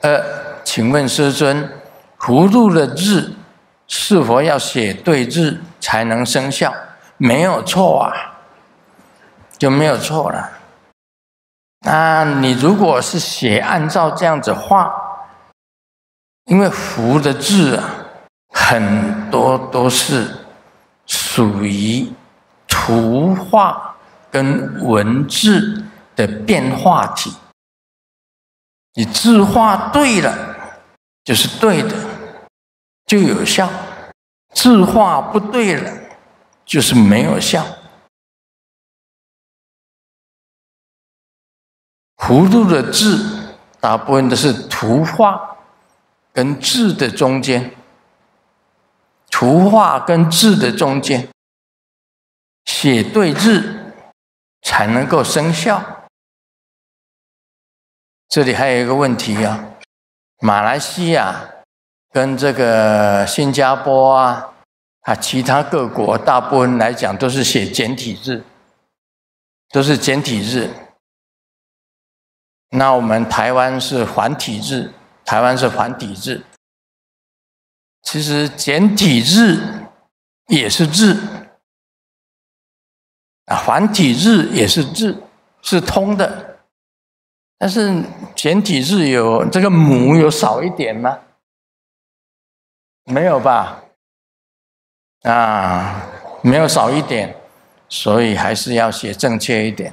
呃，请问师尊，福禄的字是否要写对字才能生效？没有错啊，就没有错了。那你如果是写按照这样子画，因为福的字啊，很多都是属于图画跟文字的变化体。你字画对了，就是对的，就有效；字画不对了，就是没有效。弧度的字，大部分都是图画跟字的中间，图画跟字的中间写对字，才能够生效。这里还有一个问题啊，马来西亚跟这个新加坡啊啊，其他各国大部分来讲都是写简体字，都是简体字。那我们台湾是繁体字，台湾是繁体字。其实简体字也是字啊，繁体字也是字，是通的。但是简体字有这个母有少一点吗？没有吧，啊，没有少一点，所以还是要写正确一点。